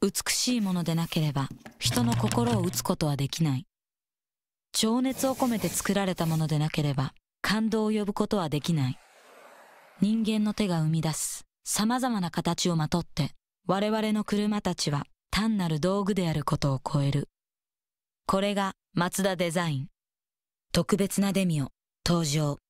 美しいものでなければ人の心を打つことはできない情熱を込めて作られたものでなければ感動を呼ぶことはできない人間の手が生み出す様々な形をまとって我々の車たちは単なる道具であることを超えるこれがマツダデザイン特別なデミオ登場